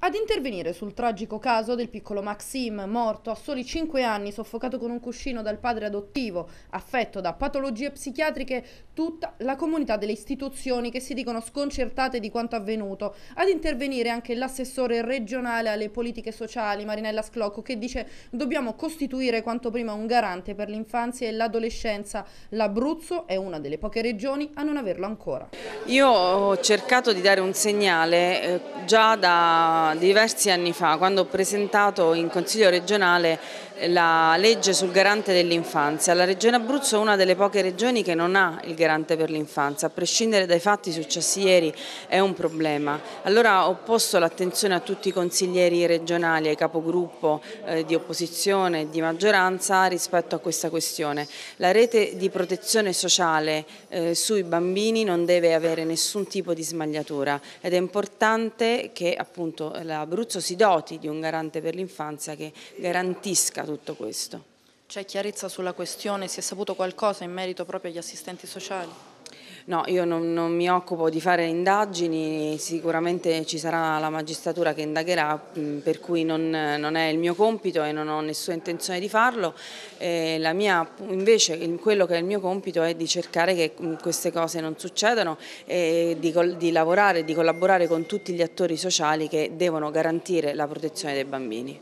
Ad intervenire sul tragico caso del piccolo Maxim, morto a soli 5 anni, soffocato con un cuscino dal padre adottivo, affetto da patologie psichiatriche, tutta la comunità delle istituzioni che si dicono sconcertate di quanto avvenuto. Ad intervenire anche l'assessore regionale alle politiche sociali, Marinella Sclocco, che dice dobbiamo costituire quanto prima un garante per l'infanzia e l'adolescenza. L'Abruzzo è una delle poche regioni a non averlo ancora. Io ho cercato di dare un segnale eh, già da diversi anni fa quando ho presentato in Consiglio regionale la legge sul garante dell'infanzia. La Regione Abruzzo è una delle poche regioni che non ha il garante per l'infanzia, a prescindere dai fatti successi ieri è un problema. Allora ho posto l'attenzione a tutti i consiglieri regionali, ai capogruppo eh, di opposizione e di maggioranza rispetto a questa questione. La rete di protezione sociale eh, sui bambini non deve avere nessun tipo di smagliatura ed è importante che appunto l'Abruzzo si doti di un garante per l'infanzia che garantisca tutto questo. C'è chiarezza sulla questione? Si è saputo qualcosa in merito proprio agli assistenti sociali? No, io non, non, mi occupo di fare indagini, sicuramente ci sarà la magistratura che indagherà, mm, per cui non, non è il mio compito e non ho nessuna intenzione di farlo. Eh, mia, invece quello che è il mio compito è di cercare che mm, queste cose non succedano e di, di lavorare, di collaborare con tutti gli attori sociali che devono garantire la protezione dei bambini.